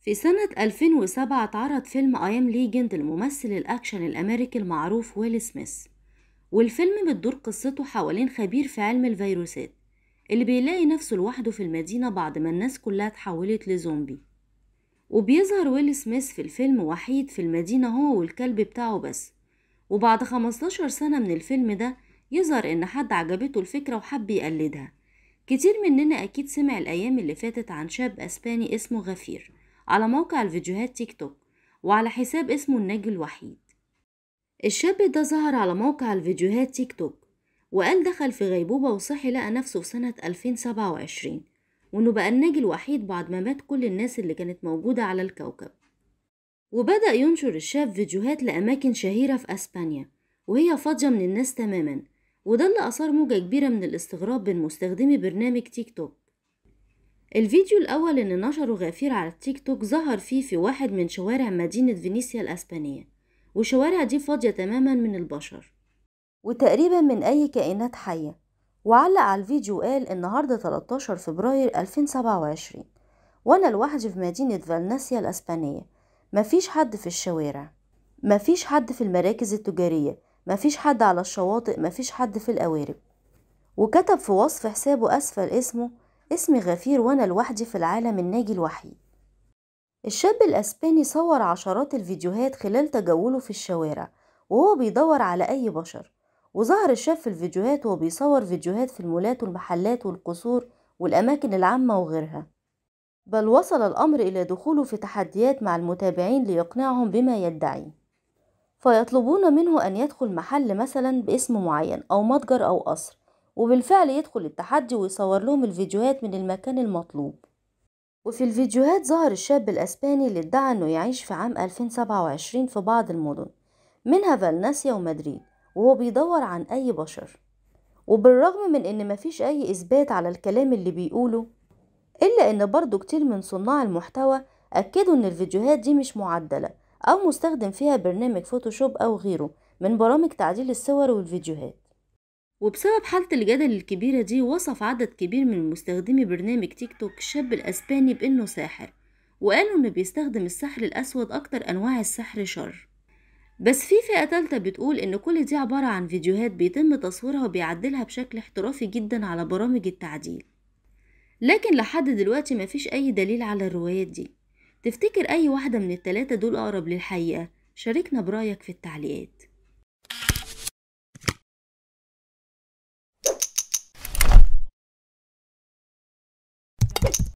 في سنة 2007 اتعرض فيلم I Am Legend لممثل الأكشن الأمريكي المعروف ويل سميث والفيلم بتدور قصته حوالين خبير في علم الفيروسات اللي بيلاقي نفسه لوحده في المدينة بعد ما الناس كلها اتحولت لزومبي وبيظهر ويل سميث في الفيلم وحيد في المدينة هو والكلب بتاعه بس وبعد 15 سنة من الفيلم ده يظهر إن حد عجبته الفكرة وحب يقلدها كتير مننا أكيد سمع الأيام اللي فاتت عن شاب أسباني اسمه غفير على موقع الفيديوهات تيك توك وعلى حساب اسمه الناجي الوحيد الشاب ده ظهر على موقع الفيديوهات تيك توك وقال دخل في غيبوبة وصحي لقى نفسه في سنة 2027 وإنه بقى الناجي الوحيد بعد ما مات كل الناس اللي كانت موجودة على الكوكب وبدأ ينشر الشاب فيديوهات لأماكن شهيرة في أسبانيا وهي فاضية من الناس تماما وده اللي أثار موجة كبيرة من الاستغراب بين مستخدمي برنامج تيك توك الفيديو الأول اللي نشره غفير على التيك توك ظهر فيه في واحد من شوارع مدينة فينيسيا الأسبانية وشوارع دي فاضية تماما من البشر وتقريبا من أي كائنات حية وعلق على الفيديو قال النهاردة 13 فبراير 2027 وأنا لوحدي في مدينة فالنسيا الأسبانية مفيش حد في الشوارع مفيش حد في المراكز التجارية مفيش حد على الشواطئ مفيش حد في القوارب وكتب في وصف حسابه أسفل اسمه اسمي غفير وأنا لوحدي في العالم الناجي الوحيد الشاب الأسباني صور عشرات الفيديوهات خلال تجوله في الشوارع وهو بيدور على أي بشر وظهر الشاب في الفيديوهات وهو بيصور فيديوهات في المولات والمحلات والقصور والأماكن العامة وغيرها بل وصل الأمر إلى دخوله في تحديات مع المتابعين ليقنعهم بما يدعي فيطلبون منه أن يدخل محل مثلا باسم معين أو متجر أو قصر وبالفعل يدخل التحدي ويصور لهم الفيديوهات من المكان المطلوب وفي الفيديوهات ظهر الشاب الأسباني اللي ادعى أنه يعيش في عام 2027 في بعض المدن منها فالناسيا ومدريد وهو بيدور عن أي بشر وبالرغم من أن مفيش أي إثبات على الكلام اللي بيقوله إلا أن برضو كتير من صناع المحتوى أكدوا أن الفيديوهات دي مش معدلة أو مستخدم فيها برنامج فوتوشوب أو غيره من برامج تعديل الصور والفيديوهات وبسبب حالة الجدل الكبيرة دي وصف عدد كبير من مستخدمي برنامج تيك توك الشاب الأسباني بأنه ساحر وقالوا إنه بيستخدم السحر الأسود أكتر أنواع السحر شر بس في فئة تالتة بتقول إن كل دي عبارة عن فيديوهات بيتم تصويرها وبيعدلها بشكل احترافي جدا على برامج التعديل لكن لحد دلوقتي مفيش أي دليل على الروايات دي تفتكر أي واحدة من التلاتة دول أقرب للحقيقة؟ شاركنا برأيك في التعليقات